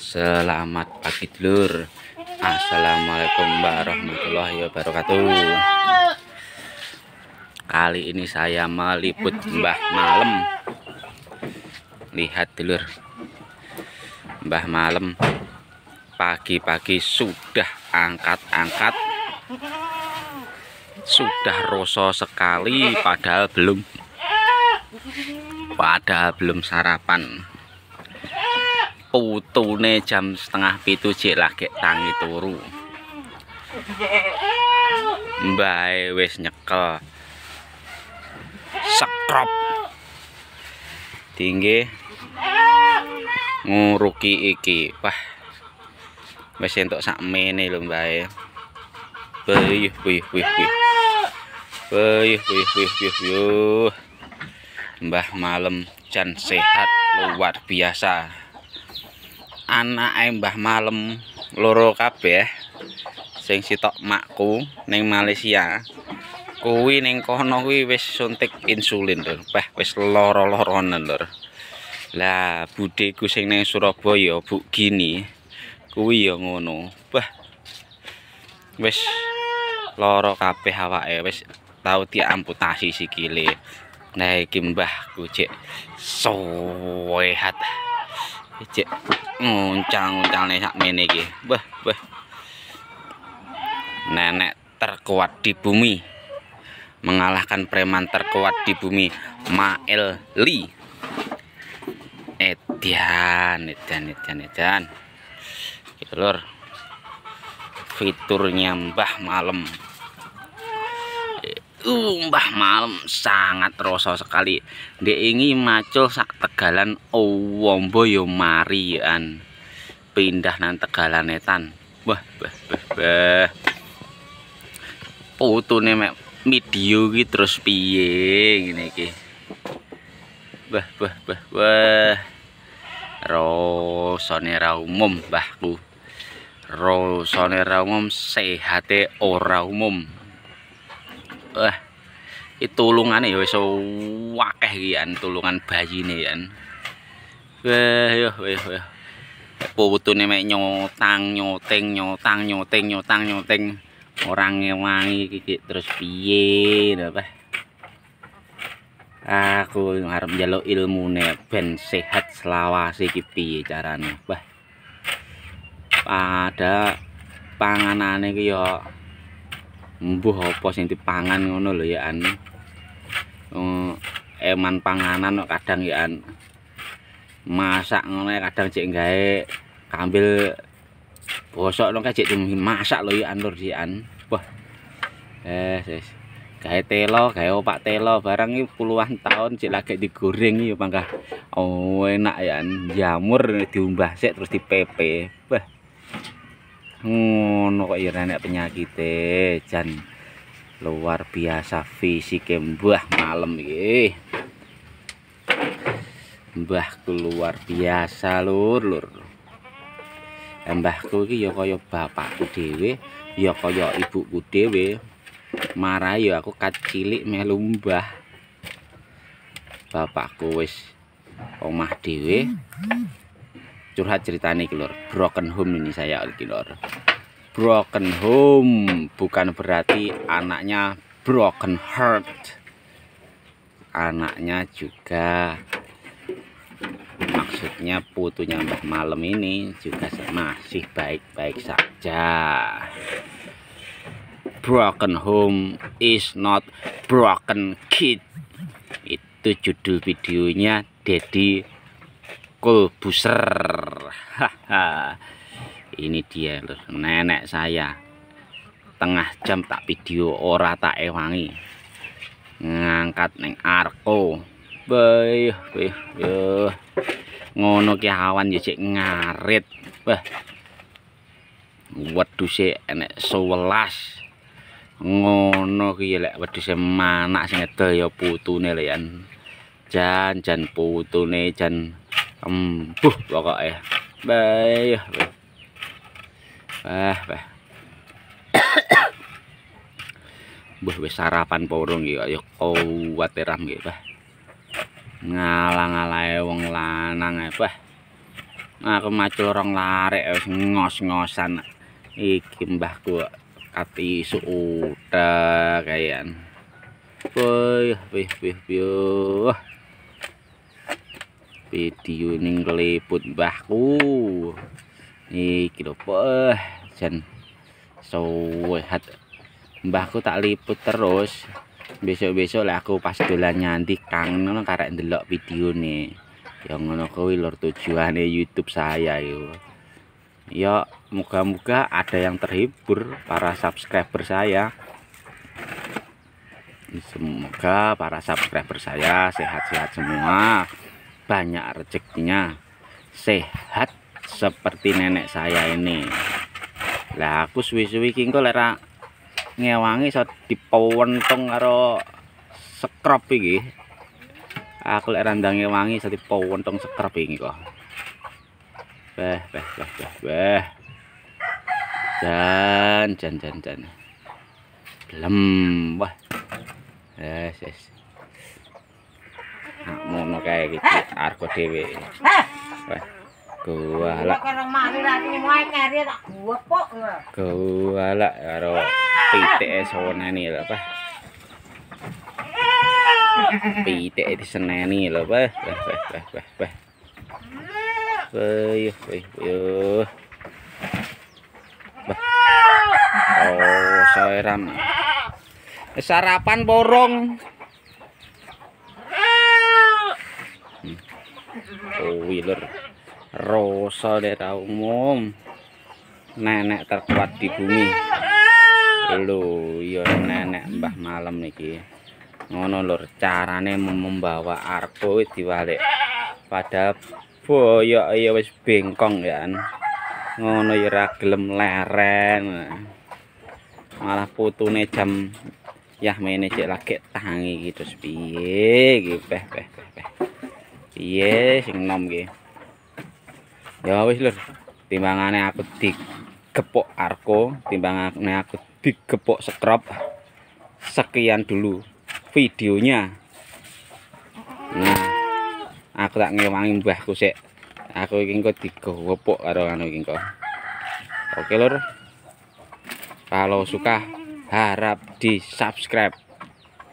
Selamat pagi telur. Assalamualaikum warahmatullahi wabarakatuh. Kali ini saya meliput Mbah Malam. Lihat telur. Mbah Malam pagi-pagi sudah angkat-angkat. Sudah rosok sekali padahal belum padahal belum sarapan. putune jam setengah pitu cek lagi tangi turu mbae wis nyekel sekrop tinggi nguruki iki wah wis entuk sak mene lho mbae buih buih buih buih buih buih buih buih mbah malam jan sehat luar biasa anak Mbah malam loro kabeh sing sitok makku ning Malaysia kuwi ning kono kuwi wis suntik insulin lho peh wis loro-loronen lho lah budheku sing ning Surabaya bu gini kuwi ya ngono bah wis loro kabeh awake wis tau diamputasi sikile nah iki mbahku cek sehat Cek nguncang-nguncang nih sak mene iki. bah, wah. Nenek terkuat di bumi mengalahkan preman terkuat di bumi Mael Li Edian Edian Edian Edian gitu lor fiturnya mbah malam umbah malam sangat rosa sekali dia ingin maco sak tegalan owombo yo marian pindah nan tegalan netan wah bah bah bah putu nih video gitu terus piye gini ki bah bah bah bah rosonera umum bahku rosonera umum sehat e ora umum Eh, wah. Iki tulungane ya iso akeh iki ya, tulungan bayine ya. Wah, yo, wah, wah. Pawutune mek nyotang, nyoting, nyotang, nyoting, nyotang, nyoting. Orang ngewangi iki terus piye, napa? Aku ngarep njaluk ilmune ben sehat selawase iki piye carane, Pada panganane iki yo mbuh apa sing dipangan ngono lho ya anu. Uh, eh, eman panganan kadang ya anu. Masak ngono kadang cek gawe kambil bosok nang cek dimasak lho ya anu di an. Wah. Eh, sis. Gawe telo, gawe opak telo barang iki puluhan tahun cek lagi digoreng iki pangkah. Oh, enak ya anu. Jamur diumbah cek terus dipepe. Wah. ngono kok ya penyakit penyakitnya dan luar biasa fisike mbah malam ye. mbahku luar biasa lur lur eh, mbahku ini ya kaya bapakku dewe ya kaya ibuku dewe marah ya aku kacilik melumbah bapakku wis omah dewe curhat cerita nih lor broken home ini saya lagi lor broken home bukan berarti anaknya broken heart anaknya juga maksudnya putunya Mbah Malam ini juga masih baik-baik saja broken home is not broken kid itu judul videonya deddy cangkul ini dia nenek saya tengah jam tak video ora tak ewangi ngangkat neng arko bayuh bayuh yuh. ngono ki hawan jecek ngarit bah waduh si enek sewelas ngono ki lek waduh si mana sing ada ya putune lian jan jan putune jan empuh pokoknya bye bye bah, bah. Buh, sarapan porong gitu ayo kau wateram gitu bah ngalang ngalai wong lanang ya aku macul orang lari ngos ngosan iki mbah gua kati suuda kayak Wih, wih, wih, wih, video ini ngeliput bahku nih kilo peh dan sohat mbahku tak liput terus besok-besok lah aku pas dolan nyanti kangen ngono karena ndelok video nih yang ngono kowe lur tujuane YouTube saya yo yo ya, moga-moga ada yang terhibur para subscriber saya semoga para subscriber saya sehat-sehat semua banyak rezekinya sehat seperti nenek saya ini lah aku suwi-suwi ki engko lek ngewangi di dipewentung karo sekrop iki aku lera ndang ngewangi pawon tong sekrop iki kok beh beh beh beh beh dan dan dan dan belum wah yes yes ngono kae iki argo dhewe. Eh. Wah. Gualak. Gualak karo pitike soneni lho, Pak. Pitike diseneni lho, Pak. Wah, wah, wah, wah, wah. Wah, wah, wah. Oh, sayuran. Sarapan porong. oh, wheeler rosa daerah umum nenek terkuat di bumi lo yo nenek mbah malam niki ngono lur carane membawa arko diwalik pada boyo ya wis bengkong ya ngono ya gelem leren malah putune jam yah mene cek lagi tangi gitu piye gitu peh peh, peh. piye sing nom nggih ya wis lur timbangane aku digepok arko timbangane aku digepok skrop sekian dulu videonya nah aku tak ngewangi mbahku sik aku iki engko digowo karo anu iki oke lur kalau suka harap di subscribe